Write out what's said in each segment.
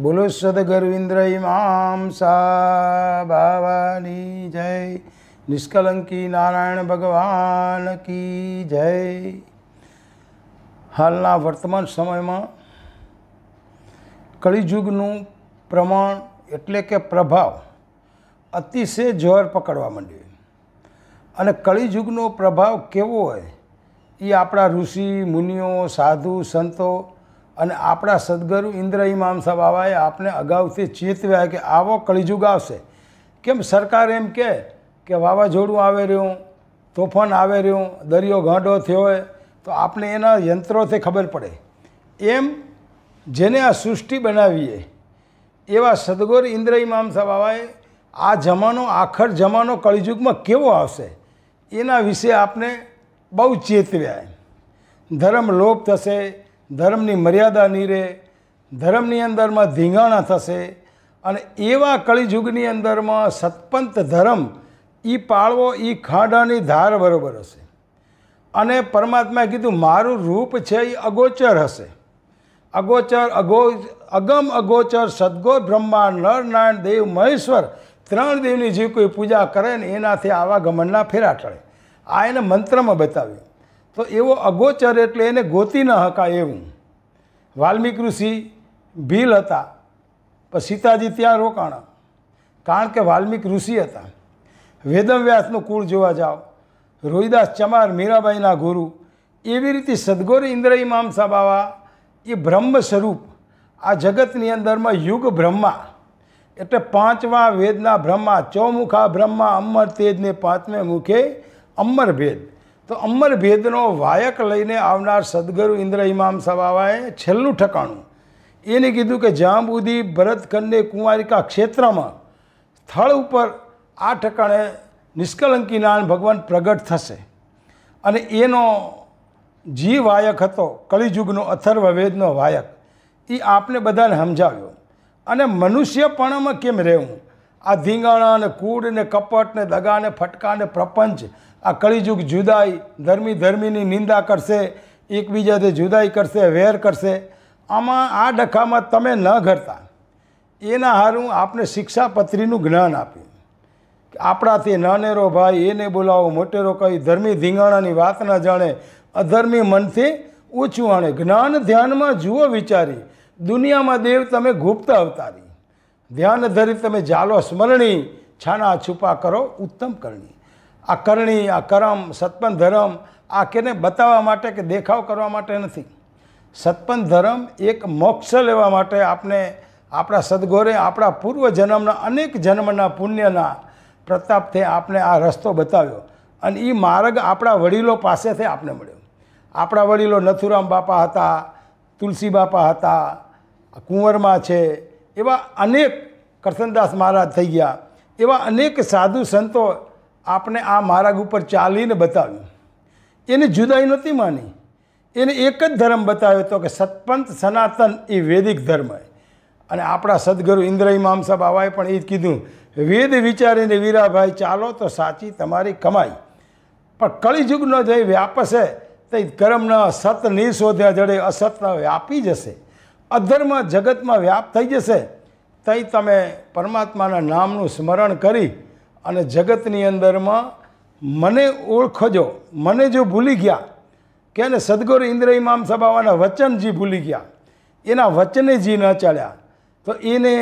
બોલો સદગરવિંદ્ર ઇમામ સાબાવાની જય નિષ્કલંકી નારાયણ ભગવાન કી જય હાલના વર્તમાન સમયમાં કળિયુગનું પ્રમાણ એટલે કે પ્રભાવ અતિશય જોર પકડવા માંડ્યું અને કળિયુગનો પ્રભાવ કેવો હોય એ આપણા ઋષિ મુનિઓ સાધુ સંતો અને આપણા સદગુરુ ઇન્દ્ર ઇમામ સાહેબ આવાએ આપને અગાઉથી ચેતવ્યા કે આવો કળીજુગ આવશે કેમ સરકાર એમ કહે કે વાવાઝોડું આવે રહ્યું તોફાન આવે રહ્યું દરિયો ગાંડો થયો હોય તો આપણે એના યંત્રોથી ખબર પડે એમ જેને આ સૃષ્ટિ બનાવીએ એવા સદગુરુ ઇન્દ્ર ઇમામ સાહેબ આવાએ આ જમાનો આખર જમાનો કળીયુગમાં કેવો આવશે એના વિશે આપણે બહુ ચેતવ્યા ધર્મ લોપ થશે ધર્મની મર્યાદા નહીં રહે ધર્મની અંદરમાં ધીંગાણા થશે અને એવા કળીયુગની અંદરમાં સતપંત ધર્મ એ પાળવો એ ખાડાની ધાર બરોબર હશે અને પરમાત્માએ કીધું મારું રૂપ છે એ અગોચર હશે અગોચર અગો અગમ અગોચર સદગો બ્રહ્મા નરનારાયણ દેવ મહેશ્વર ત્રણ દેવની જે કોઈ પૂજા કરે ને એનાથી આવા ગમનના ફેરા ટળે આ એને મંત્રમાં બતાવ્યું તો એવો અગોચર એટલે એને ગોતી ન હકાય એવું વાલ્મીક ઋષિ ભીલ હતા પણ સીતાજી ત્યાં રોકાણા કારણ કે વાલ્મીક ઋષિ હતા વેદમવ્યાસનું કુળ જોવા જાઓ રોહિદાસ ચમાર મીરાબાઈના ગુરુ એવી રીતે સદગોર ઇન્દ્ર ઇમામ એ બ્રહ્મ સ્વરૂપ આ જગતની અંદરમાં યુગ બ્રહ્મા એટલે પાંચમા વેદના બ્રહ્મા ચોમુખા બ્રહ્મા અમર તેજને પાંચમે મુખે અમર ભેદ તો અમર ભેદનો વાયક લઈને આવનાર સદગુરુ ઇન્દ્ર ઇમામ સવાવાએ છેલ્લું ઠકાણું એને કીધું કે જાંબુદી ભરતખંડે કુંવારિકા ક્ષેત્રમાં સ્થળ ઉપર આ ઠકાણે નિષ્કલંકી નારાયણ ભગવાન પ્રગટ થશે અને એનો જે વાયક હતો કળિયુગનો વેદનો વાયક એ આપણે બધાને સમજાવ્યો અને મનુષ્યપણામાં કેમ રહેવું આ ધીંગાણા ને કૂડ ને કપટ ને દગા ને ફટકા ને પ્રપંચ આ કળીયુગ જુદાઈ ધર્મી ધર્મીની નિંદા કરશે એકબીજાથી જુદાઈ કરશે વેર કરશે આમાં આ ડખામાં તમે ન ઘડતા એના હારું આપને શિક્ષાપત્રીનું જ્ઞાન આપ્યું આપણાથી નાનેરો ભાઈ એને બોલાવો મોટેરો કહી ધર્મી ધીંગાણાની વાત ન જાણે અધર્મી મનથી ઓછું આણે જ્ઞાન ધ્યાનમાં જુઓ વિચારી દુનિયામાં દેવ તમે ગુપ્ત અવતારી ધ્યાન ધરી તમે જાલો સ્મરણી છાના છુપા કરો ઉત્તમ કરણી આ કરણી આ કરમ સતપન ધર્મ આ કેને બતાવવા માટે કે દેખાવ કરવા માટે નથી સતપન ધર્મ એક મોક્ષ લેવા માટે આપણે આપણા સદગોરે આપણા પૂર્વ જન્મના અનેક જન્મના પુણ્યના પ્રતાપથી આપણે આ રસ્તો બતાવ્યો અને એ માર્ગ આપણા વડીલો પાસેથી આપણે મળ્યો આપણા વડીલો નથુરામ બાપા હતા તુલસી બાપા હતા કુંવરમાં છે એવા અનેક કરસનદાસ મહારાજ થઈ ગયા એવા અનેક સાધુ સંતો આપણે આ માર્ગ ઉપર ચાલીને બતાવ્યું એને જુદાઈ નહોતી માની એને એક જ ધર્મ બતાવ્યો હતો કે સતપંથ સનાતન એ વૈદિક ધર્મ અને આપણા સદગુરુ ઇન્દ્ર ઇમામ સાહેબ આવાએ પણ એ જ કીધું વેદ વિચારીને વીરાભાઈ ચાલો તો સાચી તમારી કમાઈ પણ કળિયુગનો જે વ્યાપશે તે કર્મના સત નહીં જડે અસત વ્યાપી જશે અધર્મ જગતમાં વ્યાપ થઈ જશે તઈ તમે પરમાત્માના નામનું સ્મરણ કરી અને જગતની અંદરમાં મને ઓળખજો મને જો ભૂલી ગયા કે ને સદગુરુ ઇન્દ્ર ઇમામ સભાવાના વચનજી ભૂલી ગયા એના વચને જી ન ચાલ્યા તો એને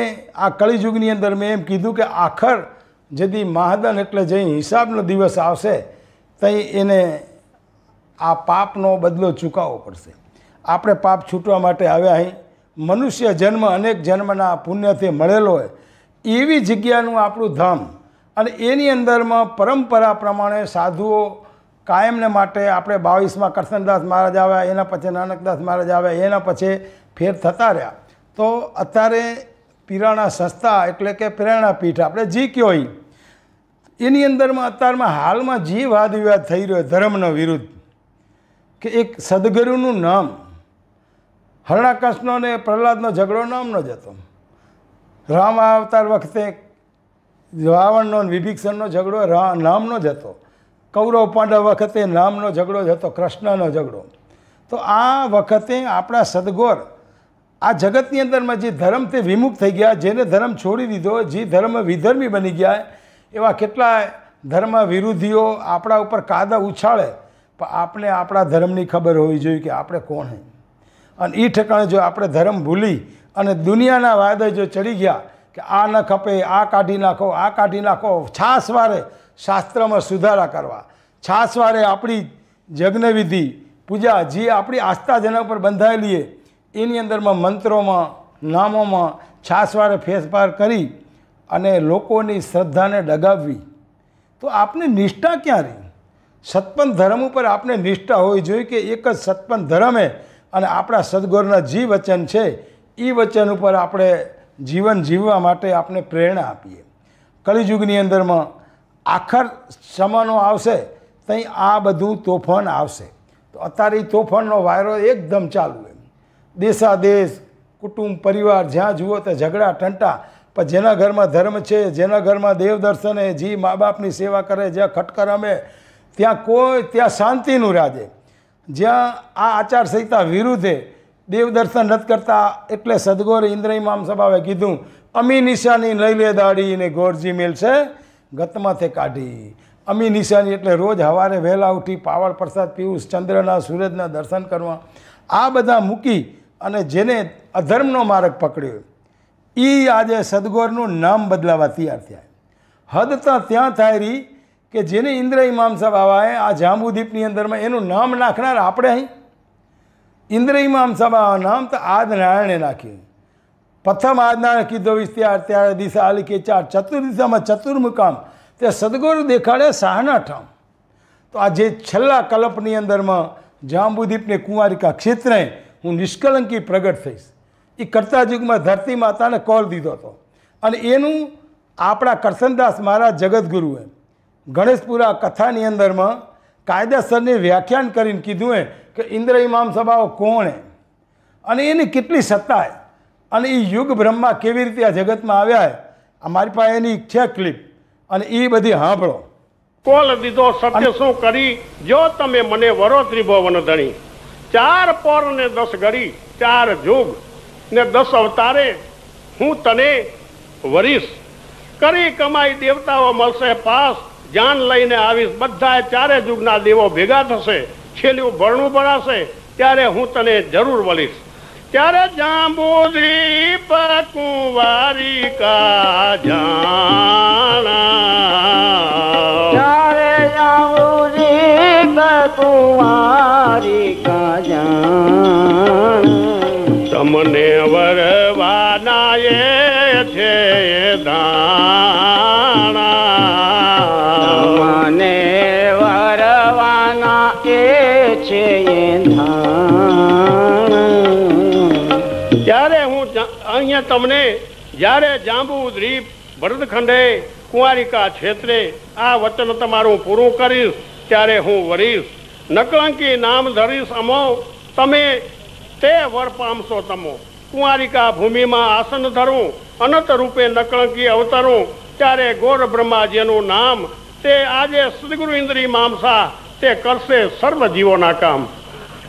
આ કળીયુગની અંદર મેં એમ કીધું કે આખર જેથી મહાદન એટલે જઈ હિસાબનો દિવસ આવશે તઈ એને આ પાપનો બદલો ચૂકવવો પડશે આપણે પાપ છૂટવા માટે આવ્યા અહીં મનુષ્ય જન્મ અનેક જન્મના પુણ્યથી મળેલો હોય એવી જગ્યાનું આપણું ધામ અને એની અંદરમાં પરંપરા પ્રમાણે સાધુઓ કાયમને માટે આપણે બાવીસમાં કરશનદાસ મહારાજ આવ્યા એના પછી નાનકદાસ મહારાજ આવ્યા એના પછી ફેર થતા રહ્યા તો અત્યારે પિરાણા સંસ્થા એટલે કે પ્રેરણાપીઠ આપણે જે કયો એની અંદરમાં અત્યારમાં હાલમાં જે વાદ વિવાદ થઈ રહ્યો ધર્મનો વિરુદ્ધ કે એક સદગુરુનું નામ હરણાકૃષ્ણને પ્રહલાદનો ઝઘડો નામનો જ હતો રામ અવતાર વખતે રાવણનો વિભીક્ષણનો ઝઘડો નામનો જ હતો કૌરવ પાંડવ વખતે નામનો ઝઘડો જ હતો કૃષ્ણનો ઝઘડો તો આ વખતે આપણા સદગોર આ જગતની અંદરમાં જે ધર્મ તે વિમુખ થઈ ગયા જેને ધર્મ છોડી દીધો જે ધર્મ વિધર્મી બની ગયા એવા કેટલાય ધર્મ વિરોધીઓ આપણા ઉપર કાદા ઉછાળે પણ આપણે આપણા ધર્મની ખબર હોવી જોઈએ કે આપણે કોણ અને એ ઠેકાણે જો આપણે ધર્મ ભૂલી અને દુનિયાના વાદે જો ચડી ગયા કે આ ન ખપે આ કાઢી નાખો આ કાઢી નાખો છાસવારે શાસ્ત્રમાં સુધારા કરવા છાસવારે આપણી જગ્નવિધિ પૂજા જે આપણી આસ્થા જેના પર બંધાયેલી એની અંદરમાં મંત્રોમાં નામોમાં છાસવારે ફેરફાર કરી અને લોકોની શ્રદ્ધાને ડગાવવી તો આપની નિષ્ઠા ક્યાં રહી સતપંથ ધર્મ ઉપર આપણે નિષ્ઠા હોવી જોઈએ કે એક જ સતપંથ ધર્મે અને આપણા સદગુરુના જે વચન છે એ વચન ઉપર આપણે જીવન જીવવા માટે આપણે પ્રેરણા આપીએ કળિયુગની અંદરમાં આખર સમાનો આવશે ત્યાં આ બધું તોફાન આવશે તો અત્યારે એ તોફાનનો વાયરો એકદમ ચાલુ એમ દેશાદેશ કુટુંબ પરિવાર જ્યાં જુઓ ત્યાં ઝઘડા ટંટા પણ જેના ઘરમાં ધર્મ છે જેના ઘરમાં દેવ દર્શને જી મા બાપની સેવા કરે જ્યાં ખટકર રમે ત્યાં કોઈ ત્યાં શાંતિનું રાજે જ્યાં આ આચારસંહિતા વિરુદ્ધે દેવદર્શન રદ કરતા એટલે સદગોર ઇન્દ્ર ઇમામ સભાએ કીધું અમી નિશાની લઈ લે દાડીને ગોરજી મેલશે ગતમાંથી કાઢી અમી નિશાની એટલે રોજ સવારે વહેલા ઉઠી પાવડ પ્રસાદ પીવું ચંદ્રના સૂરજના દર્શન કરવા આ બધા મૂકી અને જેને અધર્મનો માર્ગ પકડ્યો એ આજે સદગોરનું નામ બદલાવા તૈયાર થયા હદ તો ત્યાં થાય રહી કે જેને ઇન્દ્ર ઇમામ સાહેબ આવાએ આ જાંબુદીપની અંદરમાં એનું નામ નાખનાર આપણે અહીં નામ તો આદનારાયણે નાખ્યું પ્રથમ આદનારાયણ કીધો વિસ્તાર ત્યારે દિશા આલી કે ચાર ચતુર્દિશામાં ચતુર્મુકામ તે સદગુરુ દેખાડે સાહના ઠામ તો આ જે છેલ્લા કલ્પની અંદરમાં જાંબુદીપને કુંવારિકા ક્ષેત્રે હું નિષ્કલંકી પ્રગટ થઈશ એ કરતા યુગમાં ધરતી માતાને કોલ દીધો હતો અને એનું આપણા કરસનદાસ મહારાજ જગદગુરુએ ગણેશપુરા કથાની અંદરમાં કાયદાસરને વ્યાખ્યાન કરીને કીધું એ કે ઇન્દ્ર ઇમામ સભાઓ કોણે અને એની કેટલી સત્તાએ અને એ યુગ બ્રહ્મા કેવી રીતે આ જગતમાં આવ્યા આ મારી પાસે એની છે ક્લિપ અને એ બધી સાંભળો કોલ દીધો સત્ય શું કરી જો તમે મને વરો ત્રિભુવન ધણી ચાર પોર ને દસ ગળી ચાર જોગ ને દસ અવતારે હું તને વરીશ કરી કમાઈ દેવતાઓ મળશે પાસ જાન લઈને આવીશ બધા ચારે જુગના દેવો ભેગા થશે છેલ્લું ભરણું ભરાશે ત્યારે હું તને જરૂર મળીશ ત્યારે જાંબુદ્રી પકુંવારી કા જાણા ત્યારે જાંબુદ્રી કા જાણા તમને વરવાના છે દાણા તમને જ્યારે જાંબુ દ્વીપ ભરતખંડે કુંવારિકા ક્ષેત્રે આ વચન તમારું પૂરું કરીશ ત્યારે હું વરીશ નકલંકી નામ ધરીશ અમો તમે તે વર પામશો તમો કુંવારિકા ભૂમિમાં આસન ધરું અનંત રૂપે નકળંકી અવતરું ત્યારે ગોર બ્રહ્માજીનું નામ તે આજે સદગુરુ ઇન્દ્રી મામસા તે કરશે સર્વ જીવોના કામ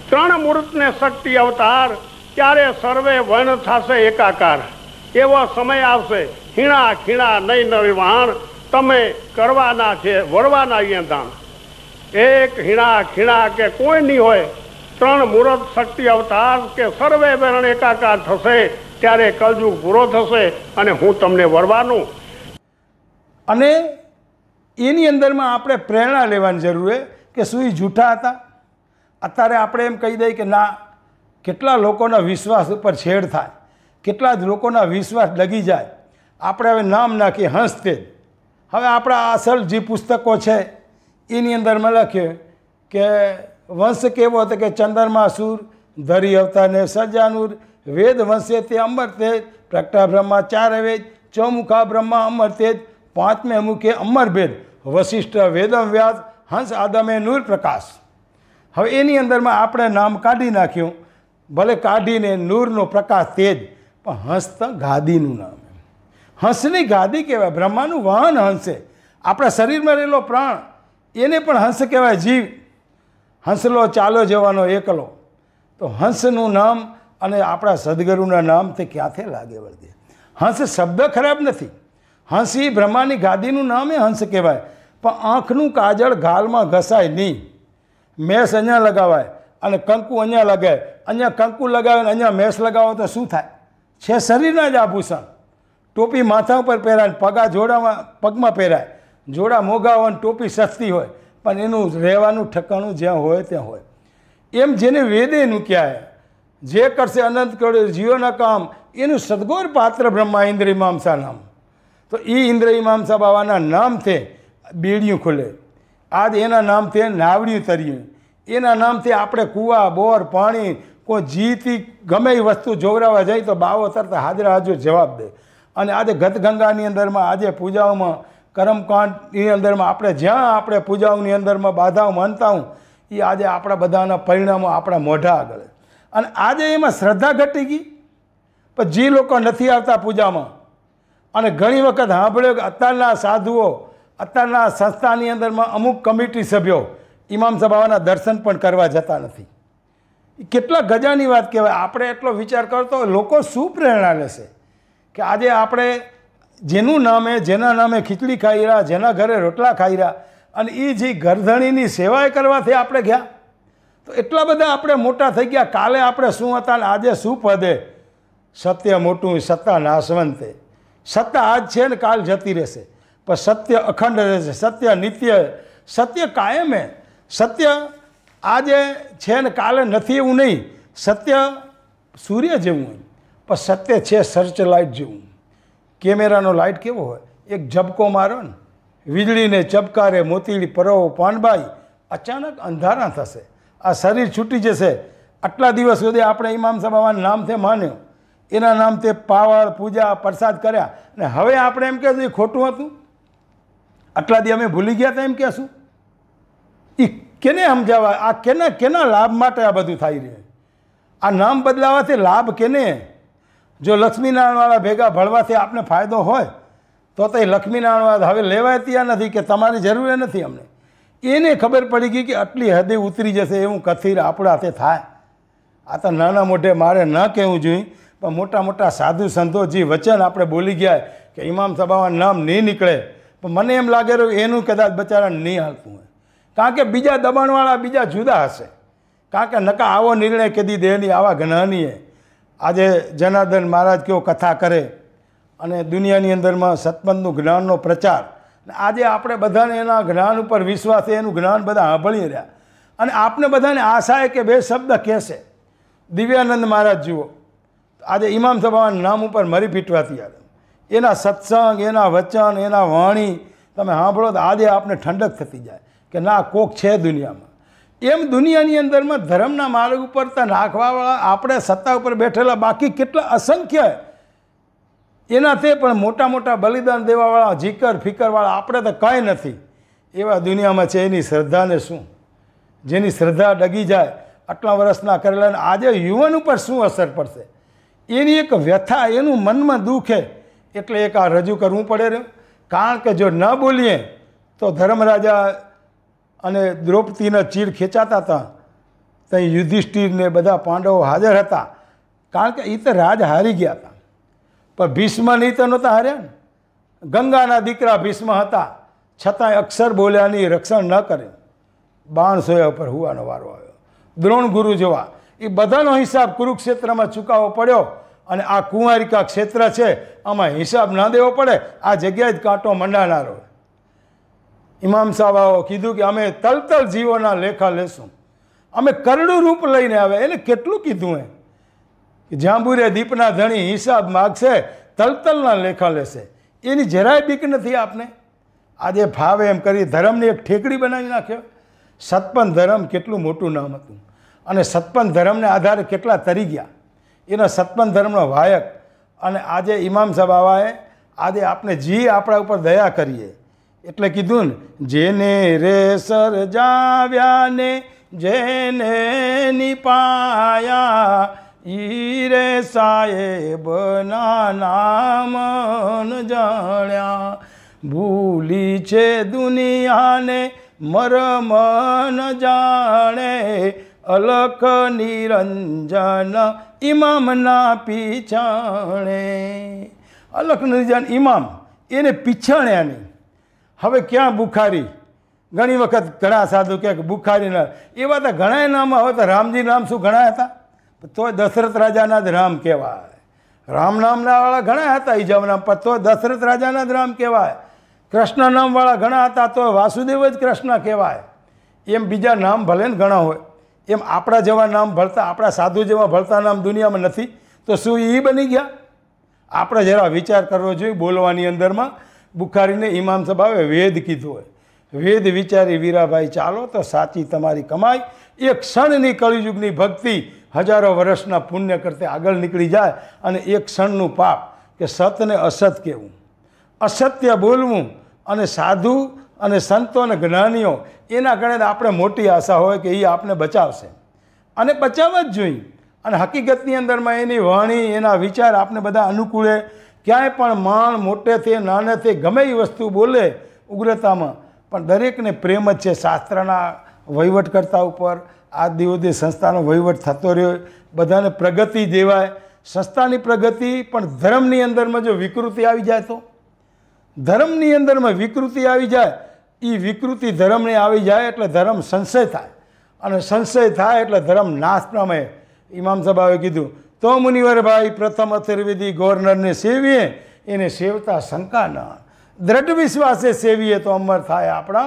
ત્રણ મૂર્તને શક્તિ અવતાર ત્યારે સર્વે વર્ણ થશે એકાકાર એવો સમય આવશે ખીણા ખીણા નહીં નવી વાણ તમે કરવાના છે વરવાના અહીંયા દાણ એક હીણા ખીણા કે કોઈ નહીં હોય ત્રણ મુહૂર્ત શક્તિ અવતાર કે સર્વે વર્ણ એકાકાર થશે ત્યારે કલયુગ પૂરો થશે અને હું તમને વરવાનું અને એની અંદરમાં આપણે પ્રેરણા લેવાની જરૂર છે કે સુઈ જૂઠા હતા અત્યારે આપણે એમ કહી દઈએ કે ના કેટલા લોકોના વિશ્વાસ ઉપર છેડ થાય કેટલા જ લોકોના વિશ્વાસ ડગી જાય આપણે હવે નામ નાખીએ હંસતેજ હવે આપણા અસલ જે પુસ્તકો છે એની અંદરમાં લખ્યું કે વંશ કેવો હતો કે ચંદ્રમાસુર ધરી અવતારને સજાનુર વેદ વંશે તે અમર તેજ પ્રકટા બ્રહ્મા ચાર વેદ ચોમુખા બ્રહ્મા અમર તેજ પાંચમે મુખે અમર ભેદ વશિષ્ઠ વેદમ વ્યાસ હંસ આદમે નૂર પ્રકાશ હવે એની અંદરમાં આપણે નામ કાઢી નાખ્યું ભલે કાઢીને નૂરનો પ્રકાશ તેજ પણ હંસ તો ગાદીનું નામ હંસની ગાદી કહેવાય બ્રહ્માનું વાહન હંસે આપણા શરીરમાં રહેલો પ્રાણ એને પણ હંસ કહેવાય જીવ હંસલો ચાલો જવાનો એકલો તો હંસનું નામ અને આપણા સદગુરુના નામ તે ક્યાંથી લાગે વળગે હંસ શબ્દ ખરાબ નથી હંસ બ્રહ્માની ગાદીનું નામ એ હંસ કહેવાય પણ આંખનું કાજળ ગાલમાં ઘસાય નહીં મેસ અહીંયા લગાવાય અને કંકુ અહીંયા લગાવે અહીંયા કંકુ લગાવે અને અહીંયા મેસ લગાવો તો શું થાય છે શરીરના જ આભૂષણ ટોપી માથા ઉપર પહેરાય પગા જોડામાં પગમાં પહેરાય જોડા મોગા હોય ટોપી સસ્તી હોય પણ એનું રહેવાનું ઠકાણું જ્યાં હોય ત્યાં હોય એમ જેને વેદે મૂક્યા જે કરશે અનંત કર્યો જીવોના કામ એનું સદગોર પાત્ર બ્રહ્મા ઇન્દ્ર ઇમામસા નામ તો એ ઇન્દ્ર ઇમામસા બાવાના નામથી બીડિયું ખુલે આજ એના નામથી નાવડિયું તર્યું એના નામથી આપણે કૂવા બોર પાણી કોઈ જીતી ગમે એ વસ્તુ જોવરાવા જાય તો બાવો તરત હાજરા હાજર જવાબ દે અને આજે ગતગંગાની અંદરમાં આજે પૂજાઓમાં કરમકાંડની અંદરમાં આપણે જ્યાં આપણે પૂજાઓની અંદરમાં બાધાઓ માનતા હું એ આજે આપણા બધાના પરિણામો આપણા મોઢા આગળ અને આજે એમાં શ્રદ્ધા ઘટી ગઈ પણ જે લોકો નથી આવતા પૂજામાં અને ઘણી વખત સાંભળ્યો કે અત્યારના સાધુઓ અત્યારના સંસ્થાની અંદરમાં અમુક કમિટી સભ્યો ઇમામ સભાના દર્શન પણ કરવા જતા નથી કેટલા ગજાની વાત કહેવાય આપણે એટલો વિચાર કરતો લોકો શું પ્રેરણા લેશે કે આજે આપણે જેનું નામે જેના નામે ખીચડી ખાઈ રહ્યા જેના ઘરે રોટલા ખાઈ રહ્યા અને એ જે ગરધણીની સેવાએ કરવાથી આપણે ગયા તો એટલા બધા આપણે મોટા થઈ ગયા કાલે આપણે શું હતા ને આજે શું પદે સત્ય મોટું સત્તા નાશવંતે સત્તા આજ છે ને કાલ જતી રહેશે પણ સત્ય અખંડ રહેશે સત્ય નિત્ય સત્ય કાયમે સત્ય આજે છે ને કાલે નથી એવું નહીં સત્ય સૂર્ય જેવું હોય પણ સત્ય છે સર્ચ લાઇટ જેવું કેમેરાનો લાઇટ કેવો હોય એક ઝબકો મારો ને વીજળીને ચબકારે મોતીડી પરવો પાનબાઈ અચાનક અંધારા થશે આ શરીર છૂટી જશે આટલા દિવસ સુધી આપણે ઇમામ સાહેબ નામથી માન્યો એના નામથી પાવર પૂજા પ્રસાદ કર્યા અને હવે આપણે એમ કહેશું એ ખોટું હતું આટલા દી અમે ભૂલી ગયા હતા એમ કહેશું એ કેને સમજાવવા આ કેના કેના લાભ માટે આ બધું થઈ છે આ નામ બદલાવાથી લાભ કેને જો લક્ષ્મીનારાયણવાળા ભેગા ભળવાથી આપને ફાયદો હોય તો તો એ લક્ષ્મીનારાયણવાળા હવે લેવાય ત્યાં નથી કે તમારી જરૂર નથી અમને એને ખબર પડી ગઈ કે આટલી હદે ઉતરી જશે એવું કથિર આપણા હાથે થાય આ તો નાના મોઢે મારે ન કહેવું જોઈએ પણ મોટા મોટા સાધુ સંતો જે વચન આપણે બોલી ગયા કે ઇમામ સભામાં નામ નહીં નીકળે પણ મને એમ લાગે રહ્યું એનું કદાચ બચારા નહીં હાલતું હોય કારણ કે બીજા દબાણવાળા બીજા જુદા હશે કારણ કે નકા આવો નિર્ણય કદી દેહની આવા ઘણાનીએ આજે જનાર્દન મહારાજ કેવો કથા કરે અને દુનિયાની અંદરમાં સતપંથનું જ્ઞાનનો પ્રચાર આજે આપણે બધાને એના જ્ઞાન ઉપર વિશ્વાસ એનું જ્ઞાન બધા સાંભળી રહ્યા અને આપને બધાને આશા કે બે શબ્દ કહેશે દિવ્યાનંદ મહારાજ જુઓ આજે ઇમામ સભાના નામ ઉપર મરી ફીટવાથી યાર એના સત્સંગ એના વચન એના વાણી તમે સાંભળો તો આજે આપણે ઠંડક થતી જાય કે ના કોક છે દુનિયામાં એમ દુનિયાની અંદરમાં ધર્મના માર્ગ ઉપર તો નાખવાવાળા આપણે સત્તા ઉપર બેઠેલા બાકી કેટલા અસંખ્ય એના તે પણ મોટા મોટા બલિદાન દેવાવાળા જીકર ફિકરવાળા આપણે તો કાંઈ નથી એવા દુનિયામાં છે એની શ્રદ્ધાને શું જેની શ્રદ્ધા ડગી જાય આટલા વર્ષના કરેલા આજે યુવાન ઉપર શું અસર પડશે એની એક વ્યથા એનું મનમાં દુઃખે એટલે એક આ રજૂ કરવું પડે રહ્યું કારણ કે જો ન બોલીએ તો ધર્મરાજા અને દ્રૌપદીના ચીર ખેંચાતા હતા ત્યાં યુધિષ્ઠિરને બધા પાંડવો હાજર હતા કારણ કે એ તો રાજ હારી ગયા હતા પણ ભીષ્મ નહીં તો નહોતા હાર્યા ને ગંગાના દીકરા ભીષ્મ હતા છતાંય અક્ષર બોલ્યાની રક્ષણ ન કરે બાણસોયા ઉપર હુવાનો વારો આવ્યો દ્રોણ ગુરુ જેવા એ બધાનો હિસાબ કુરુક્ષેત્રમાં ચૂકાવો પડ્યો અને આ કુંવારિકા ક્ષેત્ર છે આમાં હિસાબ ન દેવો પડે આ જગ્યાએ જ કાંટો મંડાનારો ઇમામ સાહેબ આવો કીધું કે અમે તલતલ જીવોના લેખા લેશું અમે કરડું રૂપ લઈને આવે એને કેટલું કીધું એ કે જાંબુરે દીપના ધણી હિસાબ માગશે તલતલના લેખા લેશે એની જરાય બીક નથી આપને આજે ભાવે એમ કરી ધર્મની એક ઠેકડી બનાવી નાખ્યો સતપન ધર્મ કેટલું મોટું નામ હતું અને સતપન ધર્મને આધારે કેટલા તરી ગયા એનો સતપન ધર્મનો વાયક અને આજે ઇમામ સાહેબ આવાએ આજે આપણે જી આપણા ઉપર દયા કરીએ એટલે કીધું ને જેને રે સર્જાવ્યા ને જેને નિપાયા ઈ રે સાહેબના નામ જાણ્યા ભૂલી છે દુનિયાને મરમન જાણે અલખ નિરંજન ઇમામના પીછાણે અલખ નિરંજન ઇમામ એને પીછાણ્યા નહીં હવે ક્યાં બુખારી ઘણી વખત ઘણા સાધુ કે બુખારીના એવા તો ઘણા નામ હવે તો રામજી નામ શું ઘણા હતા તોય દશરથ રાજાના જ રામ કહેવાય રામ નામનાવાળા ઘણા હતા ઈજામના પણ તોય દશરથ રાજાના જ રામ કહેવાય કૃષ્ણ નામવાળા ઘણા હતા તો વાસુદેવ જ કૃષ્ણ કહેવાય એમ બીજા નામ ભલે ને ઘણા હોય એમ આપણા જેવા નામ ભળતા આપણા સાધુ જેવા ભળતા નામ દુનિયામાં નથી તો શું એ બની ગયા આપણે જરા વિચાર કરવો જોઈએ બોલવાની અંદરમાં બુખારીને ઇમામ સભાવે વેદ કીધો હોય વેદ વિચારી વીરાભાઈ ચાલો તો સાચી તમારી કમાઈ એક ક્ષણની કળિયુગની ભક્તિ હજારો વર્ષના પુણ્ય કરતે આગળ નીકળી જાય અને એક ક્ષણનું પાપ કે સતને અસત કહેવું અસત્ય બોલવું અને સાધુ અને સંતો અને જ્ઞાનીઓ એના ગણે આપણે મોટી આશા હોય કે એ આપણે બચાવશે અને બચાવવા જ જોઈએ અને હકીકતની અંદરમાં એની વાણી એના વિચાર આપણે બધા અનુકૂળે ક્યાંય પણ માણ મોટેથી નાનેથી ગમે એ વસ્તુ બોલે ઉગ્રતામાં પણ દરેકને પ્રેમ જ છે શાસ્ત્રના વહીવટકર્તા ઉપર આ દિવસે સંસ્થાનો વહીવટ થતો રહ્યો બધાને પ્રગતિ દેવાય સંસ્થાની પ્રગતિ પણ ધર્મની અંદરમાં જો વિકૃતિ આવી જાય તો ધર્મની અંદરમાં વિકૃતિ આવી જાય એ વિકૃતિ ધર્મને આવી જાય એટલે ધર્મ સંશય થાય અને સંશય થાય એટલે ધર્મ નાશ પામે ઇમામ સાહેબાએ કીધું તો મુનિવરભાઈ પ્રથમ અથર્વેદી ગવર્નરને સેવીએ એને સેવતા શંકા ન દ્રઢ વિશ્વાસે સેવીએ તો અમર થાય આપણા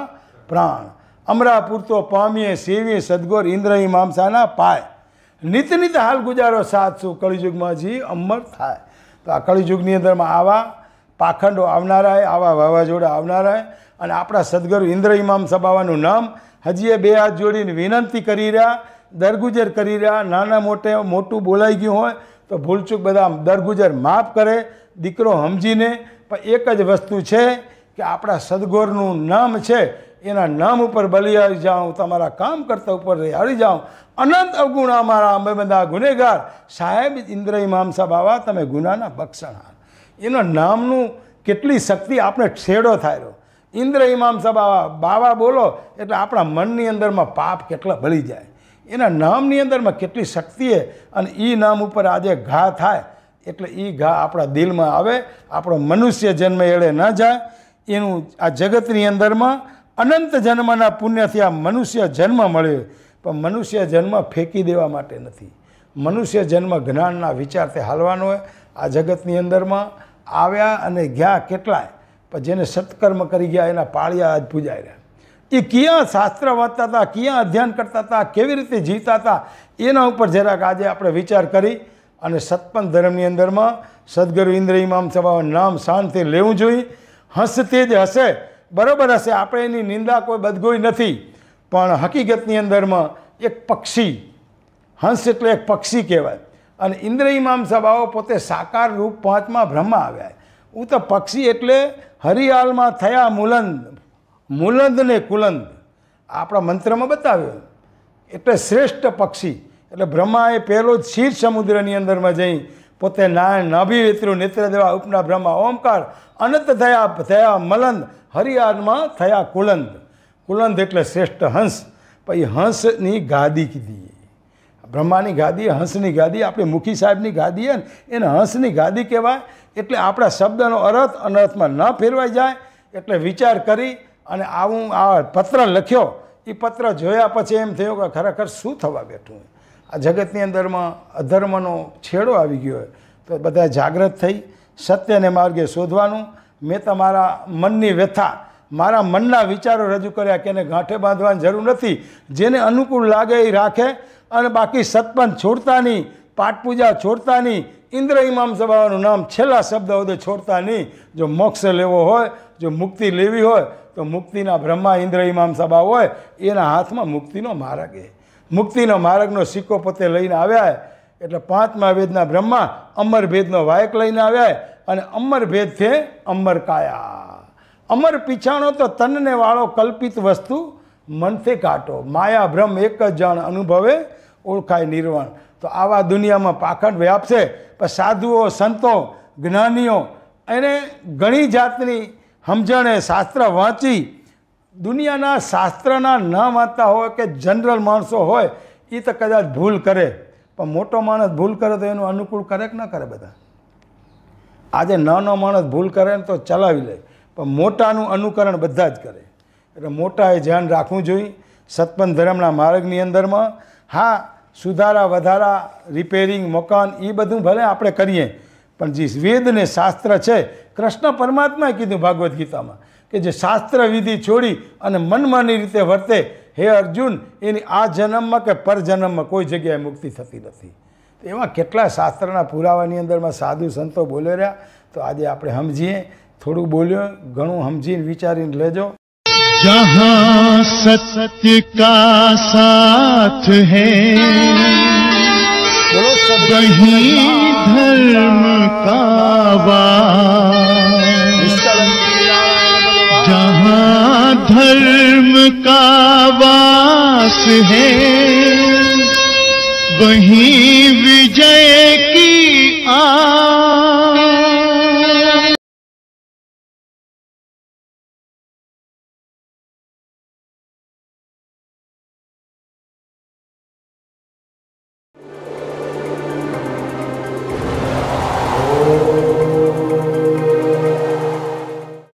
પ્રાણ અમરા પૂરતો પામીએ સેવીએ સદગોર ઇન્દ્ર માંસાના પાય નિત હાલ ગુજારો સાચું કળિયુગમાં જી અમર થાય તો આ કળિયુગની અંદરમાં આવા પાખંડો આવનારાય આવા વાવાઝોડા આવનારાય અને આપણા સદગુરુ ઇન્દ્ર ઇમામ સભાવાનું નામ હજીએ બે હાથ જોડીને વિનંતી કરી રહ્યા દરગુજર કરી રહ્યા નાના મોટે મોટું બોલાઈ ગયું હોય તો ભૂલચૂક બધા દરગુજર માફ કરે દીકરો સમજીને પણ એક જ વસ્તુ છે કે આપણા સદગોરનું નામ છે એના નામ ઉપર બલિયારી જાઉં તમારા કામ કરતા ઉપર હારી જાઉં અનંત અવગુણ અમારા અમે બધા ગુનેગાર સાહેબ ઇન્દ્ર ઇમામસા બાવા તમે ગુનાના બક્ષણહાર એના નામનું કેટલી શક્તિ આપણે છેડો થાયરો ઇન્દ્ર ઇમામસા બાવા બાવા બોલો એટલે આપણા મનની અંદરમાં પાપ કેટલા ભળી જાય એના નામની અંદરમાં કેટલી શક્તિએ અને એ નામ ઉપર આજે ઘા થાય એટલે એ ઘા આપણા દિલમાં આવે આપણો મનુષ્ય જન્મ એળે ન જાય એનું આ જગતની અંદરમાં અનંત જન્મના પુણ્યથી આ મનુષ્ય જન્મ મળ્યો પણ મનુષ્ય જન્મ ફેંકી દેવા માટે નથી મનુષ્ય જન્મ જ્ઞાનના વિચારથી હાલવાનો હોય આ જગતની અંદરમાં આવ્યા અને ગયા કેટલાય પણ જેને સત્કર્મ કરી ગયા એના પાળિયા આજ પૂજાઈ રહ્યા એ ક્યાં શાસ્ત્ર વાંચતા હતા ક્યાં અધ્યયન કરતા હતા કેવી રીતે જીવતા હતા એના ઉપર જરાક આજે આપણે વિચાર કરી અને સતપંથ ધર્મની અંદરમાં સદગુરુ ઇન્દ્ર ઇમામ સભાનું નામ શાંતિ લેવું જોઈએ હસતે જ હશે બરાબર હશે આપણે એની નિંદા કોઈ બદગોઈ નથી પણ હકીકતની અંદરમાં એક પક્ષી હંસ એટલે એક પક્ષી કહેવાય અને ઇન્દ્ર ઇમામ સભાઓ પોતે સાકાર રૂપ પાંચમાં બ્રહ્મા આવ્યા હું તો પક્ષી એટલે હરિયાલમાં થયા મુલંદ મુલંદ ને કુલંદ આપણા મંત્રમાં બતાવ્યો એટલે શ્રેષ્ઠ પક્ષી એટલે બ્રહ્માએ પહેલો જ શીર સમુદ્રની અંદરમાં જઈ પોતે નારાયણ નભી નેત્ર દેવા ઉપના બ્રહ્મા ઓમકાર અનંત થયા થયા મલંદ હરિયાળમાં થયા કુલંદ કુલંદ એટલે શ્રેષ્ઠ હંસ પછી હંસની ગાદી કીધી બ્રહ્માની ગાદી હંસની ગાદી આપણી મુખી સાહેબની ગાદી હે ને એને હંસની ગાદી કહેવાય એટલે આપણા શબ્દનો અર્થ અનર્થમાં ન ફેરવાઈ જાય એટલે વિચાર કરી અને આવું આ પત્ર લખ્યો એ પત્ર જોયા પછી એમ થયું કે ખરેખર શું થવા બેઠું આ જગતની અંદરમાં અધર્મનો છેડો આવી ગયો હોય તો બધા જાગૃત થઈ સત્યને માર્ગે શોધવાનું મેં તમારા મનની વ્યથા મારા મનના વિચારો રજૂ કર્યા કે એને ગાંઠે બાંધવાની જરૂર નથી જેને અનુકૂળ લાગે એ રાખે અને બાકી સતપંચ છોડતા નહીં પૂજા છોડતા નહીં ઇન્દ્ર ઇમામ સભાનું નામ છેલ્લા શબ્દ હોદે છોડતા નહીં જો મોક્ષ લેવો હોય જો મુક્તિ લેવી હોય તો મુક્તિના બ્રહ્મા ઇન્દ્ર ઇમામ સભા હોય એના હાથમાં મુક્તિનો માર્ગ એ મુક્તિનો માર્ગનો સિક્કો પોતે લઈને આવ્યા એટલે પાંચમા વેદના બ્રહ્મા અમર ભેદનો વાયક લઈને આવ્યા અને અમર ભેદ છે અમર કાયા અમર પીછાણો તો તનને વાળો કલ્પિત વસ્તુ મનથી કાટો માયા ભ્રમ એક જ જણ અનુભવે ઓળખાય નિર્વાણ તો આવા દુનિયામાં પાખંડ વ્યાપશે પણ સાધુઓ સંતો જ્ઞાનીઓ એને ઘણી જાતની સમજણે શાસ્ત્ર વાંચી દુનિયાના શાસ્ત્રના ન વાંચતા હોય કે જનરલ માણસો હોય એ તો કદાચ ભૂલ કરે પણ મોટો માણસ ભૂલ કરે તો એનું અનુકૂળ કરે કે ન કરે બધા આજે નાનો માણસ ભૂલ કરે ને તો ચલાવી લે પણ મોટાનું અનુકરણ બધા જ કરે એટલે મોટાએ ધ્યાન રાખવું જોઈએ સતપંથ ધર્મના માર્ગની અંદરમાં હા સુધારા વધારા રિપેરિંગ મકાન એ બધું ભલે આપણે કરીએ પણ જે વેદ ને શાસ્ત્ર છે કૃષ્ણ પરમાત્માએ કીધું ભાગવદ્ ગીતામાં કે જે શાસ્ત્ર વિધિ છોડી અને મનમાની રીતે વર્તે હે અર્જુન એની આ જન્મમાં કે પરજન્મમાં કોઈ જગ્યાએ મુક્તિ થતી નથી તો એમાં કેટલા શાસ્ત્રના પુરાવાની અંદરમાં સાધુ સંતો બોલે રહ્યા તો આજે આપણે સમજીએ થોડું બોલ્યો ઘણું સમજીને વિચારીને લેજો જહા સત્ય धर्म का जहाँ धर्म का वास है वहीं विजय की